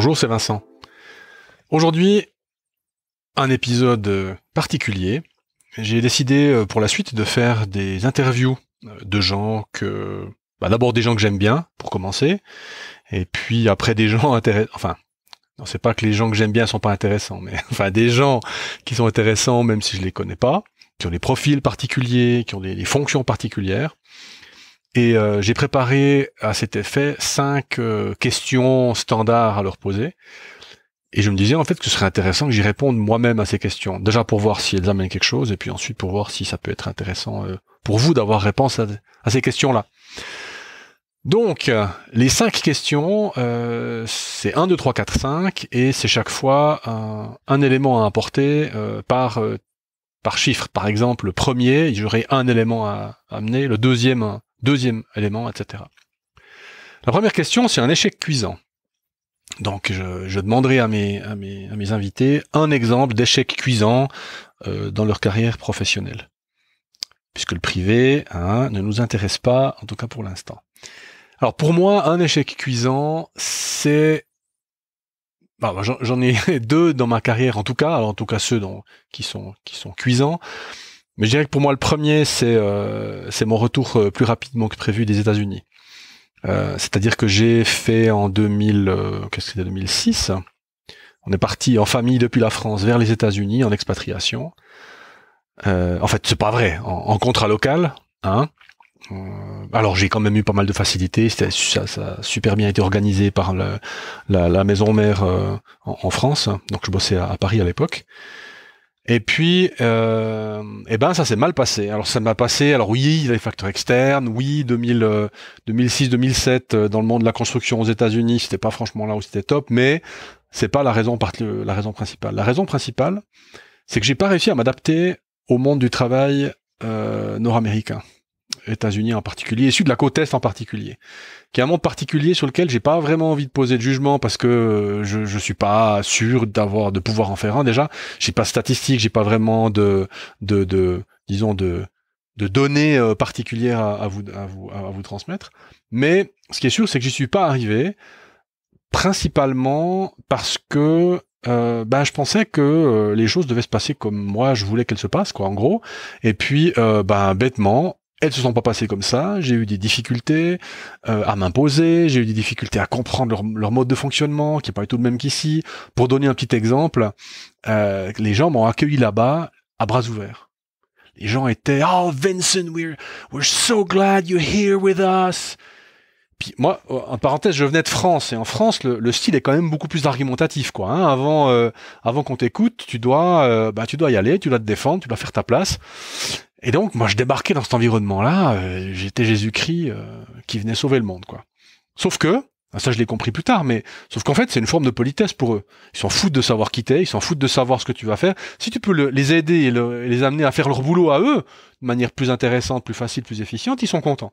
Bonjour, c'est Vincent. Aujourd'hui, un épisode euh, particulier. J'ai décidé euh, pour la suite de faire des interviews euh, de gens que... Bah, d'abord des gens que j'aime bien, pour commencer, et puis après des gens intéressants... Enfin, non, c'est pas que les gens que j'aime bien sont pas intéressants, mais enfin des gens qui sont intéressants même si je les connais pas, qui ont des profils particuliers, qui ont des, des fonctions particulières. Et euh, j'ai préparé à cet effet cinq euh, questions standards à leur poser. Et je me disais en fait que ce serait intéressant que j'y réponde moi-même à ces questions. Déjà pour voir si elles amènent quelque chose, et puis ensuite pour voir si ça peut être intéressant euh, pour vous d'avoir réponse à, ces questions-là. Donc, les cinq questions, c'est 1, 2, 3, 4, 5, et c'est chaque fois un, élément à apporter par, par chiffre. Par exemple, le premier, j'aurai un élément à, amener, le deuxième, deuxième élément, etc. La première question, c'est un échec cuisant. Donc je, demanderai à mes, à, mes, invités un exemple d'échec cuisant euh, dans leur carrière professionnelle. Puisque le privé hein, ne nous intéresse pas, en tout cas pour l'instant. Alors pour moi, un échec cuisant, c'est... Bah, j'en ai deux dans ma carrière, en tout cas, alors en tout cas ceux dont, qui, sont, qui sont cuisants. Mais je dirais que pour moi, le premier, c'est euh, mon retour euh, plus rapidement que prévu des États-Unis. Euh, c'est-à-dire que j'ai fait en 2000, qu'est-ce que 2006 On est parti en famille depuis la France vers les États-Unis en expatriation. en fait, c'est pas vrai. En, contrat local, hein. Alors j'ai quand même eu pas mal de facilités, ça, a super bien été organisé par la, maison mère en, France, donc je bossais à Paris à l'époque. Et puis, euh, eh ben ça s'est mal passé. Alors ça m'a passé. Alors oui, les facteurs externes. Oui, 2000, 2006, 2007 dans le monde de la construction aux États-Unis, c'était pas franchement là où c'était top. Mais c'est pas la raison la raison principale. La raison principale, c'est que j'ai pas réussi à m'adapter au monde du travail euh, nord-américain. États-Unis en particulier, et sud de la côte est en particulier, qui est un monde particulier sur lequel j'ai pas vraiment envie de poser de jugement parce que euh, je, je suis pas sûr d'avoir de pouvoir en faire un déjà. J'ai pas statistique, statistiques, j'ai pas vraiment de de, de disons de de données euh, particulières à, à, vous, à, vous, à vous transmettre. Mais ce qui est sûr, c'est que j'y suis pas arrivé principalement parce que euh, ben je pensais que les choses devaient se passer comme moi je voulais qu'elles se passent quoi en gros et puis ben bêtement elles se sont pas passées comme ça. J'ai eu des difficultés euh, à m'imposer, j'ai eu des difficultés à comprendre leur, mode de fonctionnement, qui est pas du tout le même qu'ici. Pour donner un petit exemple, euh, les gens m'ont accueilli là-bas à bras ouverts. Les gens étaient Oh Vincent, we're, we're so glad you're here with us. Puis moi, en parenthèse, je venais de France et en France, le, style est quand même beaucoup plus argumentatif, quoi. Hein. Avant, euh, avant qu'on t'écoute, tu dois, bah, tu dois y aller, tu dois te défendre, tu dois faire ta place. Et donc, moi, je débarquais dans cet environnement-là, euh, j'étais Jésus-Christ euh, qui venait sauver le monde, quoi. Sauf que, ah, ça je l'ai compris plus tard, mais sauf qu'en fait, c'est une forme de politesse pour eux. Ils s'en foutent de savoir qui t'es, ils s'en foutent de savoir ce que tu vas faire. Si tu peux les aider et, les amener à faire leur boulot à eux, de manière plus intéressante, plus facile, plus efficiente, ils sont contents.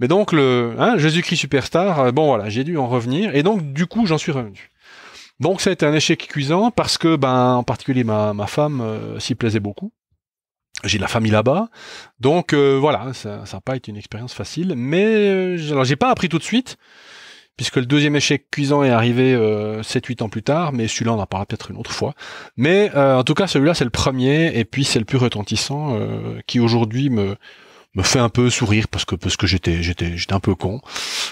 Mais donc, le hein, Jésus-Christ superstar, euh, bon voilà, j'ai dû en revenir, et donc, du coup, j'en suis revenu. Donc ça a été un échec cuisant parce que, ben, en particulier ma, femme s'y plaisait beaucoup j'ai de la famille là-bas. Donc euh, voilà, ça n'a pas été une expérience facile. Mais euh, alors j'ai pas appris tout de suite, puisque le deuxième échec cuisant est arrivé 7-8 euh, ans plus tard, mais celui-là on en parlera peut-être une autre fois. Mais en tout cas celui-là c'est le premier, et puis c'est le plus retentissant qui aujourd'hui me me fait un peu sourire parce que parce que j'étais j'étais j'étais un peu con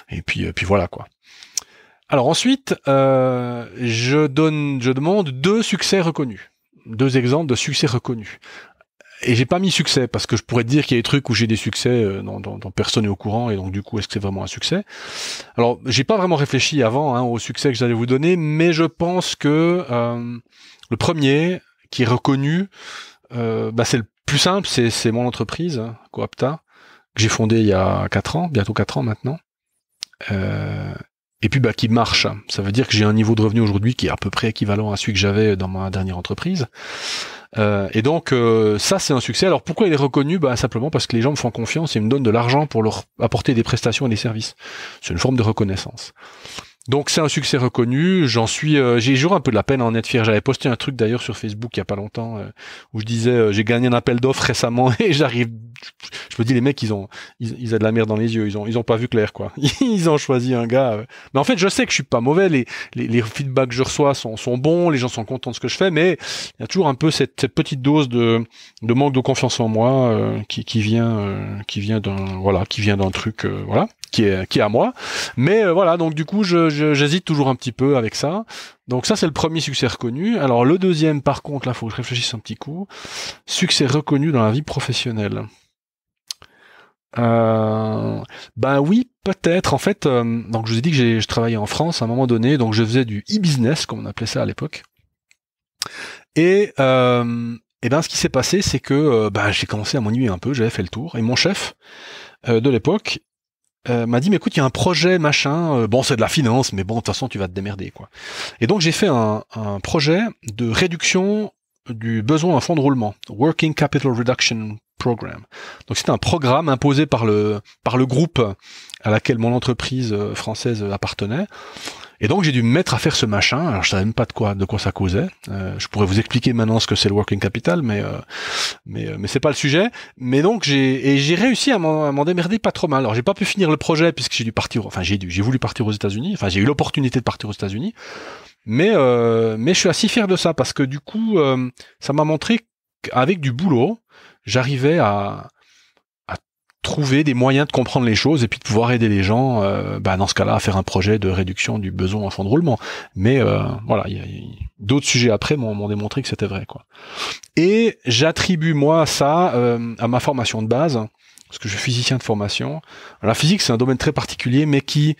et puis puis voilà quoi. Alors ensuite je donne je demande deux succès reconnus deux exemples de succès reconnus et j'ai pas mis succès parce que je pourrais te dire qu'il y a des trucs où j'ai des succès euh, dont, personne n'est au courant et donc du coup est-ce que c'est vraiment un succès Alors j'ai pas vraiment réfléchi avant hein, au succès que j'allais vous donner, mais je pense que euh, le premier qui est reconnu, euh, bah, c'est le plus simple, c'est mon entreprise hein, Coapta que j'ai fondée il y a quatre ans, bientôt quatre ans maintenant. et puis bah, qui marche. Hein. Ça veut dire que j'ai un niveau de revenu aujourd'hui qui est à peu près équivalent à celui que j'avais dans ma dernière entreprise. Euh, et donc euh, ça c'est un succès. Alors pourquoi il est reconnu bah, Simplement parce que les gens me font confiance et me donnent de l'argent pour leur apporter des prestations et des services. C'est une forme de reconnaissance. Donc c'est un succès reconnu. J'en suis, euh, j'ai toujours un peu de la peine à en être fier. J'avais posté un truc d'ailleurs sur Facebook il y a pas longtemps euh, où je disais euh, j'ai gagné un appel d'offres récemment et j'arrive. Je me dis les mecs ils ont ils, ont de la merde dans les yeux. Ils ont ils ont pas vu clair quoi. Ils ont choisi un gars. Mais en fait je sais que je suis pas mauvais. Les les, feedbacks que je reçois sont, sont bons. Les gens sont contents de ce que je fais. Mais il y a toujours un peu cette, petite dose de de manque de confiance en moi qui qui vient qui vient d'un voilà qui vient d'un truc voilà qui est qui est à moi. Mais voilà donc du coup je j'hésite toujours un petit peu avec ça. Donc ça, c'est le premier succès reconnu. Alors le deuxième, par contre, là, faut que je réfléchisse un petit coup. Succès reconnu dans la vie professionnelle. ben oui, peut-être. En fait, euh, donc je vous ai dit que j'ai, je travaillais en France à un moment donné, donc je faisais du e-business, comme on appelait ça à l'époque. Et, euh, ben, ce qui s'est passé, c'est que bah, j'ai commencé à m'ennuyer un peu, j'avais fait le tour, et mon chef de l'époque euh, m'a dit mais écoute il y a un projet machin euh, bon c'est de la finance mais bon de toute façon tu vas te démerder quoi et donc j'ai fait un, un, projet de réduction du besoin d'un fonds de roulement working capital reduction program donc c'est un programme imposé par le par le groupe à laquelle mon entreprise euh, française euh, appartenait et donc j'ai dû me mettre à faire ce machin. Alors je savais même pas de quoi de quoi ça causait. Euh, je pourrais vous expliquer maintenant ce que c'est le working capital, mais euh, mais euh, mais c'est pas le sujet. Mais donc j'ai et j'ai réussi à m'en démerder pas trop mal. Alors j'ai pas pu finir le projet puisque j'ai dû partir. Enfin j'ai dû j'ai voulu partir aux États-Unis. Enfin j'ai eu l'opportunité de partir aux États-Unis. Mais euh, mais je suis assez fier de ça parce que du coup euh, ça m'a montré qu'avec du boulot j'arrivais à trouver des moyens de comprendre les choses et puis de pouvoir aider les gens, euh, bah, dans ce cas-là, à faire un projet de réduction du besoin en fond de roulement. Mais euh, voilà, il y a, d'autres sujets après m'ont démontré que c'était vrai. quoi. Et j'attribue moi ça euh, à ma formation de base, parce que je suis physicien de formation. La physique, c'est un domaine très particulier, mais qui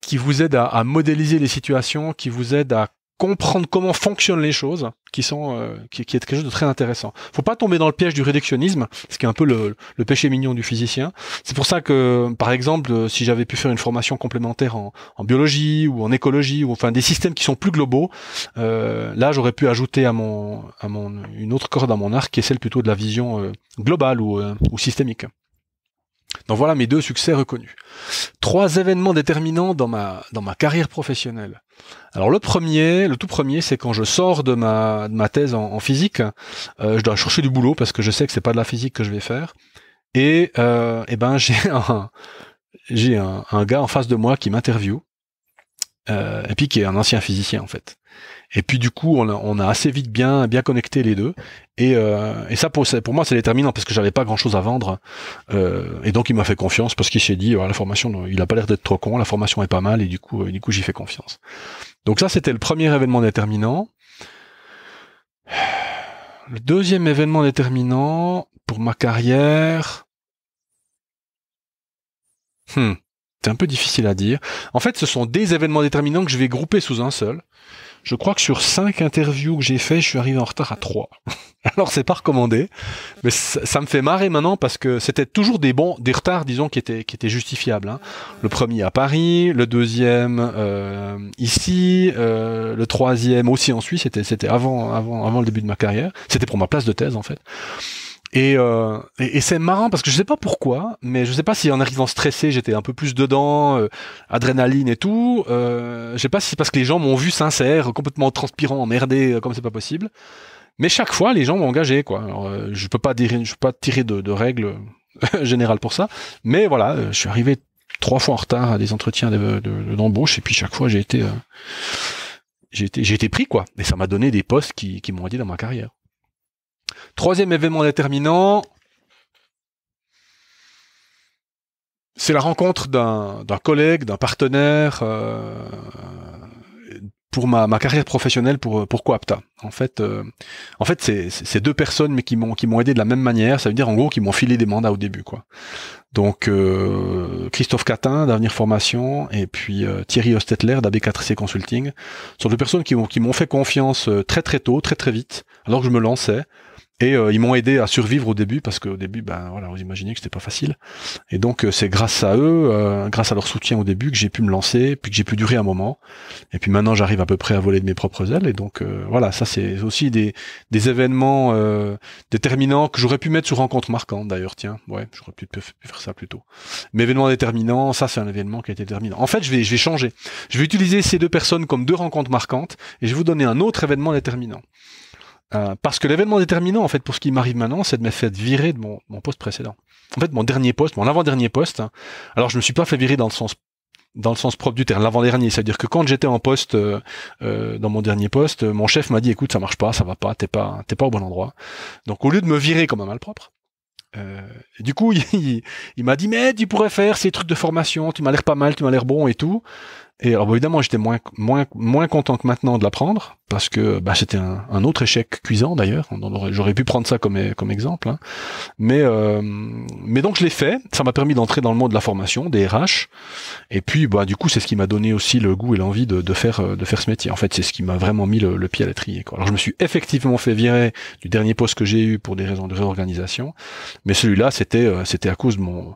qui vous aide à modéliser les situations, qui vous aide à comprendre comment fonctionnent les choses qui sont euh, qui, est quelque chose de très intéressant. Faut pas tomber dans le piège du réductionnisme, ce qui est un peu le, péché mignon du physicien. C'est pour ça que, par exemple, euh, si j'avais pu faire une formation complémentaire en, biologie ou en écologie ou enfin des systèmes qui sont plus globaux, euh, là j'aurais pu ajouter à mon à mon une autre corde à mon arc qui est celle plutôt de la vision globale ou, ou systémique. Donc voilà mes deux succès reconnus. Trois événements déterminants dans ma, dans ma carrière professionnelle. Alors le premier, le tout premier, c'est quand je sors de ma, de ma thèse en, physique, euh, je dois chercher du boulot parce que je sais que c'est pas de la physique que je vais faire. Et, et euh, eh ben j'ai un, j'ai un, gars en face de moi qui m'interview, euh, et puis qui est un ancien physicien en fait. Et puis du coup, on a, assez vite bien bien connecté les deux. Et, euh, et ça pour moi c'est déterminant parce que j'avais pas grand chose à vendre. Euh, et donc il m'a fait confiance parce qu'il s'est dit voilà la formation, il a pas l'air d'être trop con, la formation est pas mal et du coup du coup j'y fais confiance. Donc ça c'était le premier événement déterminant. Le deuxième événement déterminant pour ma carrière. Hmm. C'est un peu difficile à dire. En fait, ce sont des événements déterminants que je vais grouper sous un seul je crois que sur cinq interviews que j'ai fait, je suis arrivé en retard à trois. Alors c'est pas recommandé, mais ça, me fait marrer maintenant parce que c'était toujours des bons, des retards disons qui étaient qui étaient justifiables. Hein. Le premier à Paris, le deuxième euh, ici, euh, le troisième aussi en Suisse. C'était c'était avant avant avant le début de ma carrière. C'était pour ma place de thèse en fait. Euh, et, c'est marrant parce que je sais pas pourquoi, mais je sais pas si en arrivant stressé, j'étais un peu plus dedans, euh, adrénaline et tout. Euh, je sais pas si c'est parce que les gens m'ont vu sincère, complètement transpirant, emmerdé, euh, comme c'est pas possible. Mais chaque fois, les gens m'ont engagé, quoi. Alors, je peux pas dire, je peux pas tirer de, de règles générales pour ça, mais voilà, je suis arrivé trois fois en retard à des entretiens d'embauche de, de, et puis chaque fois, j'ai été, j'ai été, pris, quoi. Et ça m'a donné des postes qui, qui m'ont aidé dans ma carrière. Troisième événement déterminant, c'est la rencontre d'un collègue, d'un partenaire euh, pour ma, carrière professionnelle pour pour Coapta. En fait, euh, en fait, c'est deux personnes mais qui m'ont qui m'ont aidé de la même manière. Ça veut dire en gros qui m'ont filé des mandats au début quoi. Donc euh, Christophe Catin d'Avenir Formation et puis Thierry Ostetler d'AB4C Consulting sont deux personnes qui m'ont qui m'ont fait confiance très très tôt, très très vite, alors que je me lançais et euh, ils m'ont aidé à survivre au début parce qu'au début, ben voilà, vous imaginez que c'était pas facile. Et donc euh, c'est grâce à eux, euh, grâce à leur soutien au début, que j'ai pu me lancer, puis que j'ai pu durer un moment. Et puis maintenant, j'arrive à peu près à voler de mes propres ailes. Et donc voilà, ça c'est aussi des, événements déterminants que j'aurais pu mettre sur rencontre marquante d'ailleurs. Tiens, ouais, j'aurais pu, faire ça plus tôt. Mais événement déterminant, ça c'est un événement qui a été déterminant. En fait, je vais je vais changer. Je vais utiliser ces deux personnes comme deux rencontres marquantes et je vais vous donner un autre événement déterminant. Euh, parce que l'événement déterminant, en fait, pour ce qui m'arrive maintenant, c'est de me fait virer de mon, poste précédent. En fait, mon dernier poste, mon avant-dernier poste, alors je me suis pas fait virer dans le sens dans le sens propre du terme, l'avant-dernier. C'est-à-dire que quand j'étais en poste, euh, euh, dans mon dernier poste, mon chef m'a dit écoute, ça marche pas, ça va pas, t'es pas, t'es pas au bon endroit. Donc au lieu de me virer comme un malpropre, euh, du coup, il, il m'a dit mais tu pourrais faire ces trucs de formation, tu m'as l'air pas mal, tu m'as l'air bon et tout. Et alors, évidemment, j'étais moins, moins, moins content que maintenant de l'apprendre, parce que bah, c'était un, autre échec cuisant d'ailleurs. J'aurais pu prendre ça comme, comme exemple. Hein. Mais, euh, mais donc je l'ai fait. Ça m'a permis d'entrer dans le monde de la formation, des RH. Et puis, bah, du coup, c'est ce qui m'a donné aussi le goût et l'envie de, de, faire, de faire ce métier. En fait, c'est ce qui m'a vraiment mis le, pied à l'étrier. Alors, je me suis effectivement fait virer du dernier poste que j'ai eu pour des raisons de réorganisation. Mais celui-là, c'était, euh, c'était à cause de mon,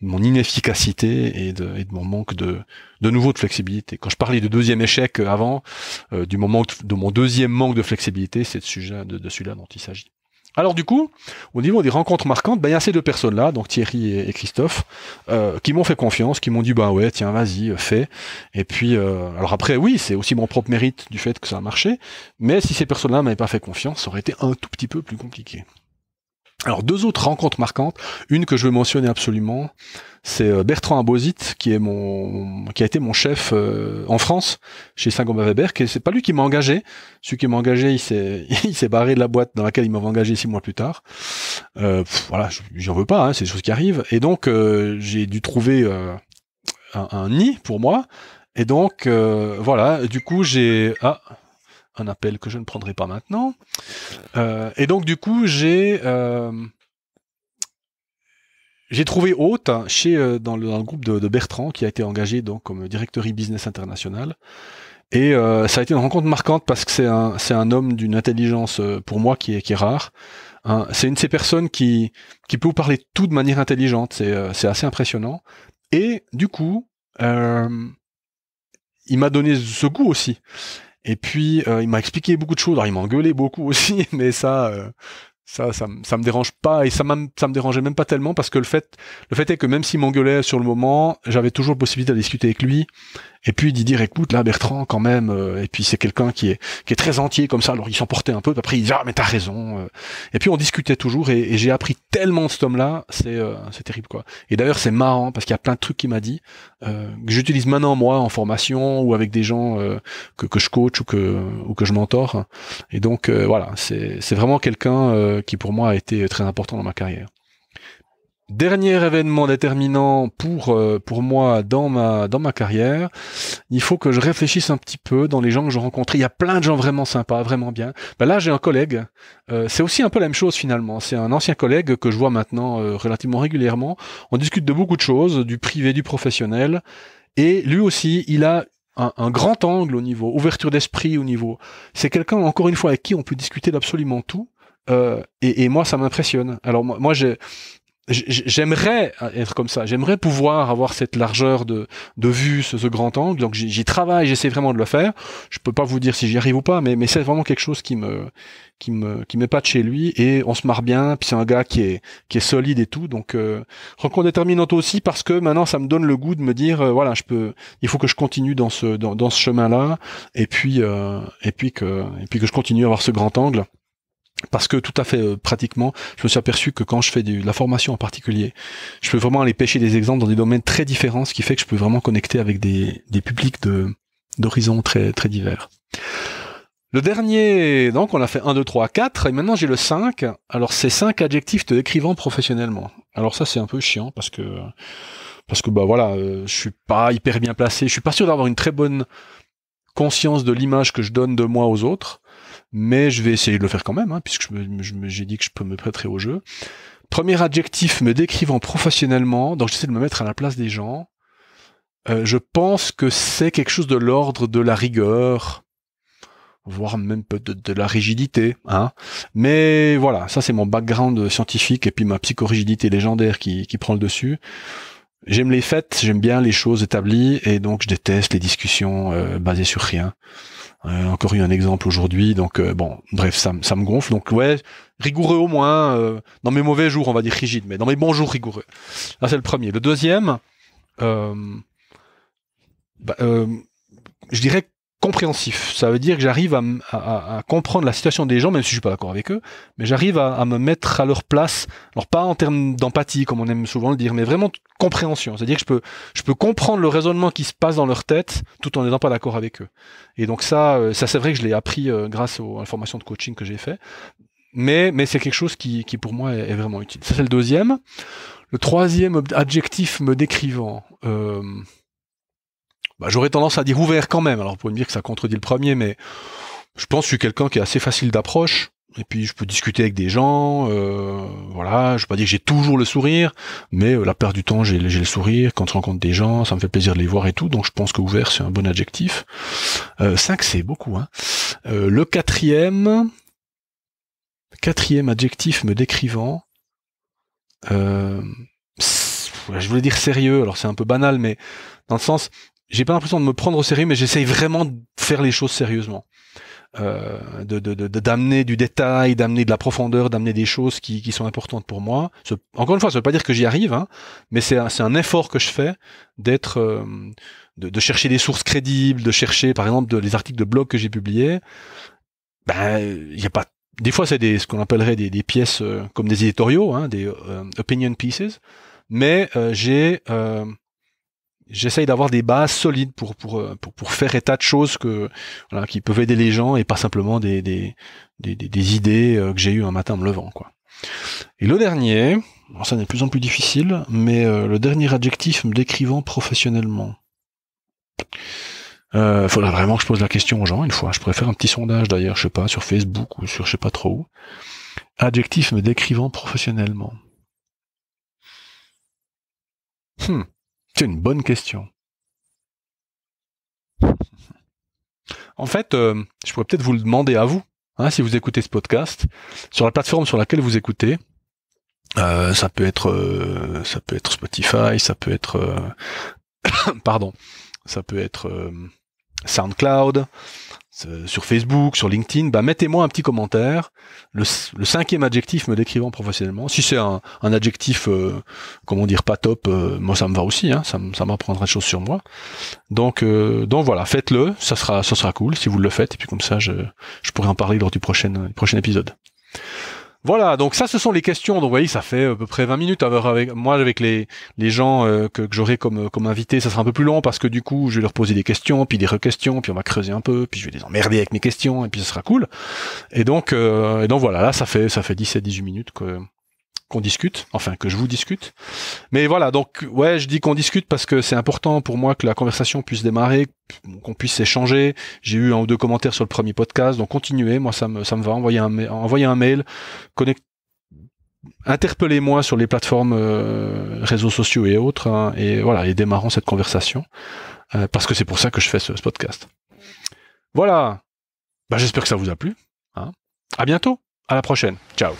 mon inefficacité et de, et de mon manque de de nouveau de flexibilité. Quand je parlais de deuxième échec euh, avant, euh, du moment de mon deuxième manque de flexibilité, c'est de, celui-là dont il s'agit. Alors du coup, au niveau des rencontres marquantes, ben, il y a ces deux personnes-là, donc Thierry et, Christophe, euh, qui m'ont fait confiance, qui m'ont dit bah ouais, tiens, vas-y, fais. Et puis, alors après, oui, c'est aussi mon propre mérite du fait que ça a marché, mais si ces personnes-là m'avaient pas fait confiance, ça aurait été un tout petit peu plus compliqué. Alors deux autres rencontres marquantes, une que je veux mentionner absolument, c'est euh, Bertrand Abosit qui est mon qui a été mon chef euh, en France chez Saint-Gobain Weber et c'est pas lui qui m'a engagé, celui qui m'a engagé, il s'est il s'est barré de la boîte dans laquelle il m'avait engagé six mois plus tard. Euh, voilà, j'en veux pas, hein, c'est des choses qui arrivent et donc euh, j'ai dû trouver un, nid pour moi et donc voilà, du coup j'ai ah, un appel que je ne prendrai pas maintenant. Euh, et donc, du coup, j'ai euh, trouvé Haute chez, euh, dans, le, groupe de, Bertrand, qui a été engagé donc, comme Directory Business International. Et ça a été une rencontre marquante parce que c'est un, homme d'une intelligence pour moi qui est, rare. Hein, c'est une de ces personnes qui, qui peut vous parler tout de manière intelligente. C'est, c'est assez impressionnant. Et du coup, il m'a donné ce goût aussi. Et puis, euh, il m'a expliqué beaucoup de choses. il m'a engueulé beaucoup aussi, mais ça, euh, ça, ça, me dérange pas et ça, ça me dérangeait même pas tellement parce que le fait, le fait est que même s'il m'engueulait sur le moment, j'avais toujours possibilité de discuter avec lui et puis d'y dire écoute là Bertrand quand même euh, et puis c'est quelqu'un qui est qui est très entier comme ça alors il s'en portait un peu après il dit ah mais t'as raison euh. et puis on discutait toujours et, j'ai appris tellement de ce tome là c'est euh, c'est terrible quoi et d'ailleurs c'est marrant parce qu'il y a plein de trucs qu'il m'a dit que j'utilise maintenant moi en formation ou avec des gens que, que je coach ou que ou que je mentor et donc voilà c'est c'est vraiment quelqu'un qui pour moi a été très important dans ma carrière Dernier événement déterminant pour euh, pour moi dans ma dans ma carrière, il faut que je réfléchisse un petit peu dans les gens que je rencontre. Il y a plein de gens vraiment sympas, vraiment bien. Bah là, j'ai un collègue. Euh, c'est aussi un peu la même chose finalement. C'est un ancien collègue que je vois maintenant euh, relativement régulièrement. On discute de beaucoup de choses, du privé, du professionnel. Et lui aussi, il a un, grand angle au niveau, ouverture d'esprit au niveau. C'est quelqu'un, encore une fois, avec qui on peut discuter d'absolument tout. et, moi, ça m'impressionne. Alors moi, moi j'ai, j'aimerais euh, être comme ça, j'aimerais pouvoir avoir cette largeur de, de vue, ce, grand angle. Donc j'y travaille, j'essaie vraiment de le faire. Je peux pas vous dire si j'y arrive ou pas, mais, c'est vraiment quelque chose qui me qui me qui m'épate chez lui et on se marre bien. Puis c'est un gars qui est qui est solide et tout. Donc euh, rencontre déterminante aussi parce que maintenant ça me donne le goût de me dire euh, voilà je peux, il faut que je continue dans ce dans, dans ce chemin là et puis euh, et puis que et puis que je continue à avoir ce grand angle parce que tout à fait euh, pratiquement, je me suis aperçu que quand je fais de la formation en particulier, je peux vraiment aller pêcher des exemples dans des domaines très différents, ce qui fait que je peux vraiment connecter avec des, des publics de, d'horizons très, très divers. Le dernier, donc on a fait 1, 2, 3, 4, et maintenant j'ai le 5. Alors c'est 5 adjectifs te décrivant professionnellement. Alors ça c'est un peu chiant parce que parce que bah voilà, euh, je suis pas hyper bien placé, je suis pas sûr d'avoir une très bonne conscience de l'image que je donne de moi aux autres mais je vais essayer de le faire quand même, hein, puisque j'ai dit que je peux me prêter au jeu. Premier adjectif, me décrivant professionnellement, donc j'essaie de me mettre à la place des gens. Euh, je pense que c'est quelque chose de l'ordre de la rigueur, voire même de la rigidité. Hein. Mais voilà, ça c'est mon background scientifique et puis ma psychorigidité légendaire qui, prend le dessus. J'aime les fêtes, j'aime bien les choses établies et donc je déteste les discussions euh, basées sur rien. Euh, encore eu un exemple aujourd'hui, donc euh, bon, bref, ça, ça me gonfle. Donc ouais, rigoureux au moins, euh, dans mes mauvais jours, on va dire rigide, mais dans mes bons jours, rigoureux. Là, c'est le premier. Le deuxième, bah, je dirais compréhensif. Ça veut dire que j'arrive à, comprendre la situation des gens, même si je suis pas d'accord avec eux, mais j'arrive à, me mettre à leur place. Alors pas en termes d'empathie, comme on aime souvent le dire, mais vraiment compréhension. C'est-à-dire que je peux, je peux comprendre le raisonnement qui se passe dans leur tête, tout en n'étant pas d'accord avec eux. Et donc ça, euh, ça c'est vrai que je l'ai appris euh, grâce aux formations de coaching que j'ai fait. Mais, mais c'est quelque chose qui, qui pour moi est, vraiment utile. Ça c'est le deuxième. Le troisième adjectif me décrivant. Euh, bah, j'aurais tendance à dire ouvert quand même. Alors, vous pouvez me dire que ça contredit le premier, mais je pense que je suis quelqu'un qui est assez facile d'approche. Et puis, je peux discuter avec des gens. Euh, voilà, je ne vais pas dire que j'ai toujours le sourire, mais euh, la plupart du temps, j'ai le sourire. Quand je rencontre des gens, ça me fait plaisir de les voir et tout. Donc, je pense que ouvert, c'est un bon adjectif. Euh, cinq, c'est beaucoup. Hein. le quatrième, quatrième adjectif me décrivant, je voulais dire sérieux, alors c'est un peu banal, mais dans le sens, j'ai pas l'impression de me prendre au sérieux, mais j'essaye vraiment de faire les choses sérieusement. Euh, de d'amener de, du détail, d'amener de la profondeur, d'amener des choses qui, qui, sont importantes pour moi. encore une fois, ça veut pas dire que j'y arrive, hein, mais c'est un, un, effort que je fais d'être, euh, de, de, chercher des sources crédibles, de chercher, par exemple, les articles de blog que j'ai publiés. Ben, il y a pas. Des fois, c'est des ce qu'on appellerait des, des pièces euh, comme des éditoriaux, hein, des euh, opinion pieces, mais j'ai j'essaye d'avoir des bases solides pour, pour, euh, pour, pour, faire état de choses que, voilà, qui peuvent aider les gens et pas simplement des, des, des, idées euh, que j'ai eues un matin en me levant. Quoi. Et le dernier, ça n'est plus en plus difficile, mais euh, le dernier adjectif me décrivant professionnellement. Euh, faudra vraiment que je pose la question aux gens une fois. Je pourrais faire un petit sondage d'ailleurs, je sais pas, sur Facebook ou sur je sais pas trop où. Adjectif me décrivant professionnellement. Hmm. C'est une bonne question. En fait, euh, je pourrais peut-être vous le demander à vous, hein, si vous écoutez ce podcast, sur la plateforme sur laquelle vous écoutez. Euh, ça peut être, euh, ça peut être Spotify, ça peut être, pardon, ça peut être SoundCloud, euh, sur Facebook, sur LinkedIn, bah mettez-moi un petit commentaire, le, cinquième adjectif me décrivant professionnellement. Si c'est un, adjectif, euh, comment dire, pas top, euh, moi ça me va aussi, hein. ça, ça m'apprendra des choses sur moi. Donc, donc voilà, faites-le, ça sera, sera cool si vous le faites, et puis comme ça, je, je pourrai en parler lors du prochain, du prochain épisode. Voilà, donc ça, ce sont les questions. Donc, vous voyez, ça fait à peu près 20 minutes. Avec, moi, avec les, les gens euh, que, j'aurai comme, comme invités, ça sera un peu plus long parce que du coup, je vais leur poser des questions, puis des re-questions, puis on va creuser un peu, puis je vais les emmerder avec mes questions, et puis ça sera cool. Et donc, euh, et donc voilà, là, ça fait, ça fait 17-18 minutes que, qu'on discute, enfin que je vous discute. Mais voilà, donc ouais, je dis qu'on discute parce que c'est important pour moi que la conversation puisse démarrer, qu'on puisse s'échanger. J'ai eu un ou deux commentaires sur le premier podcast, donc continuez, moi ça me, va, envoyez un, un mail, interpellez-moi sur les plateformes euh, réseaux sociaux et autres hein, et voilà et démarrons cette conversation euh, parce que c'est pour ça que je fais ce, podcast voilà bah, j'espère que ça vous a plu hein. à bientôt à la prochaine ciao